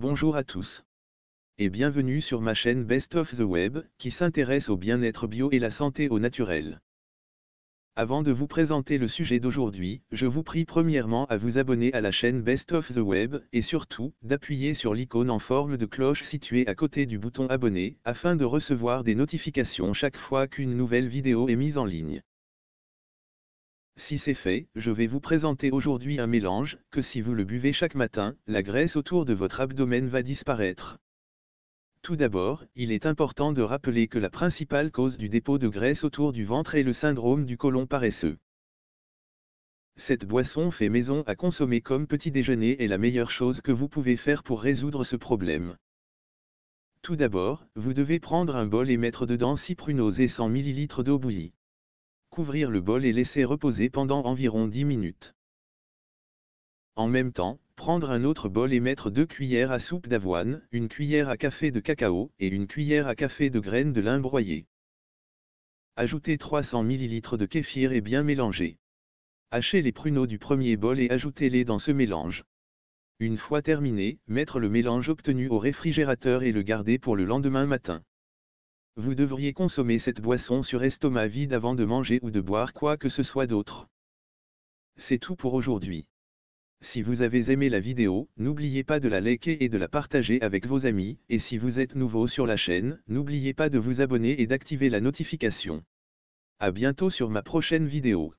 Bonjour à tous. Et bienvenue sur ma chaîne Best of the Web, qui s'intéresse au bien-être bio et la santé au naturel. Avant de vous présenter le sujet d'aujourd'hui, je vous prie premièrement à vous abonner à la chaîne Best of the Web et surtout d'appuyer sur l'icône en forme de cloche située à côté du bouton abonner afin de recevoir des notifications chaque fois qu'une nouvelle vidéo est mise en ligne. Si c'est fait, je vais vous présenter aujourd'hui un mélange, que si vous le buvez chaque matin, la graisse autour de votre abdomen va disparaître. Tout d'abord, il est important de rappeler que la principale cause du dépôt de graisse autour du ventre est le syndrome du côlon paresseux. Cette boisson fait maison à consommer comme petit déjeuner est la meilleure chose que vous pouvez faire pour résoudre ce problème. Tout d'abord, vous devez prendre un bol et mettre dedans 6 pruneaux et 100 ml d'eau bouillie. Ouvrir le bol et laisser reposer pendant environ 10 minutes. En même temps, prendre un autre bol et mettre deux cuillères à soupe d'avoine, une cuillère à café de cacao et une cuillère à café de graines de lin broyées. Ajoutez 300 ml de kéfir et bien mélanger. Hachez les pruneaux du premier bol et ajoutez-les dans ce mélange. Une fois terminé, mettre le mélange obtenu au réfrigérateur et le garder pour le lendemain matin. Vous devriez consommer cette boisson sur estomac vide avant de manger ou de boire quoi que ce soit d'autre. C'est tout pour aujourd'hui. Si vous avez aimé la vidéo, n'oubliez pas de la liker et de la partager avec vos amis, et si vous êtes nouveau sur la chaîne, n'oubliez pas de vous abonner et d'activer la notification. A bientôt sur ma prochaine vidéo.